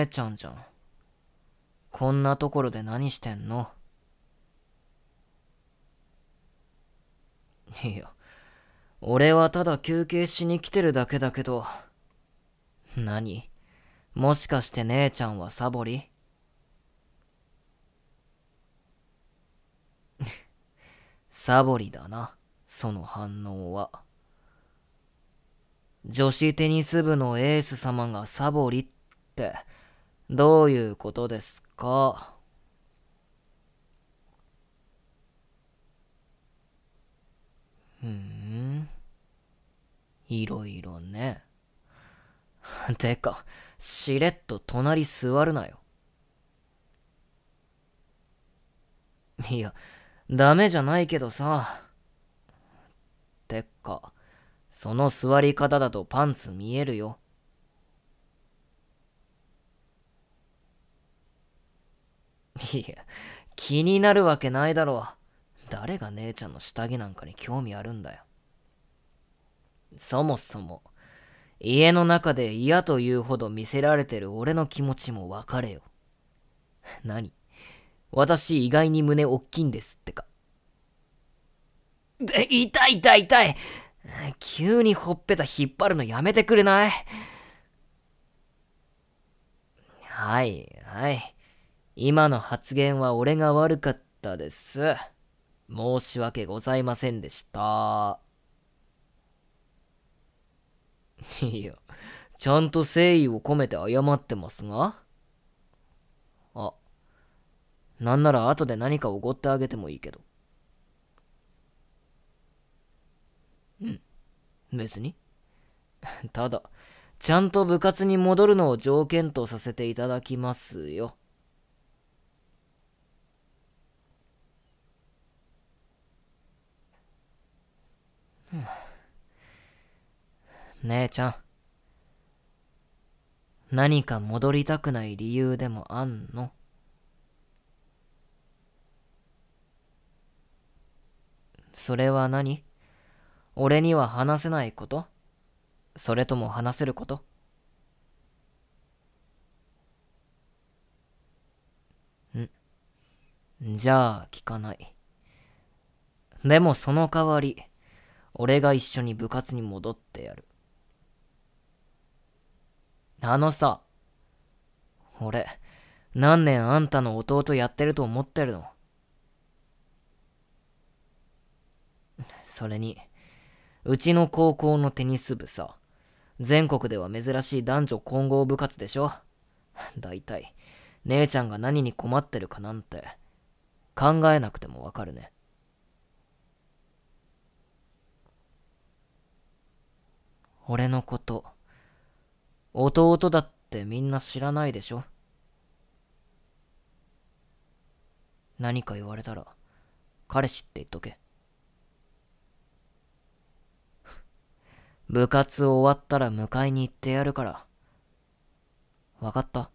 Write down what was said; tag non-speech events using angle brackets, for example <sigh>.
姉ちゃんじゃん。こんなところで何してんのいや、俺はただ休憩しに来てるだけだけど。何もしかして姉ちゃんはサボり <laughs> サボりだな、その反応は。女子テニス部のエース様がサボりって、どういうことですかうん。いろいろね。<laughs> てか、しれっと隣座るなよ。いや、ダメじゃないけどさ。てか、その座り方だとパンツ見えるよ。いや、気になるわけないだろう。誰が姉ちゃんの下着なんかに興味あるんだよ。そもそも、家の中で嫌というほど見せられてる俺の気持ちもわかれよ。何私意外に胸おっきいんですってか。痛い痛い痛い急にほっぺた引っ張るのやめてくれないはい、はい。今の発言は俺が悪かったです。申し訳ございませんでした。いや、ちゃんと誠意を込めて謝ってますが。あ、なんなら後で何かおごってあげてもいいけど。うん、別に。ただ、ちゃんと部活に戻るのを条件とさせていただきますよ。姉ちゃん。何か戻りたくない理由でもあんのそれは何俺には話せないことそれとも話せることんじゃあ聞かない。でもその代わり、俺が一緒に部活に戻ってやる。あのさ、俺、何年あんたの弟やってると思ってるのそれに、うちの高校のテニス部さ、全国では珍しい男女混合部活でしょ大体、姉ちゃんが何に困ってるかなんて、考えなくてもわかるね。俺のこと。弟だってみんな知らないでしょ何か言われたら彼氏って言っとけ <laughs> 部活終わったら迎えに行ってやるから分かった